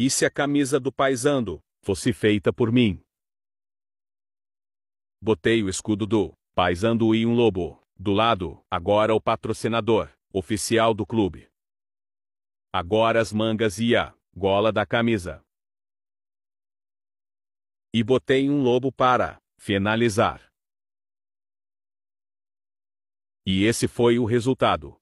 E se a camisa do paisando fosse feita por mim? Botei o escudo do paisando e um lobo, do lado, agora o patrocinador, oficial do clube. Agora as mangas e a gola da camisa. E botei um lobo para finalizar. E esse foi o resultado.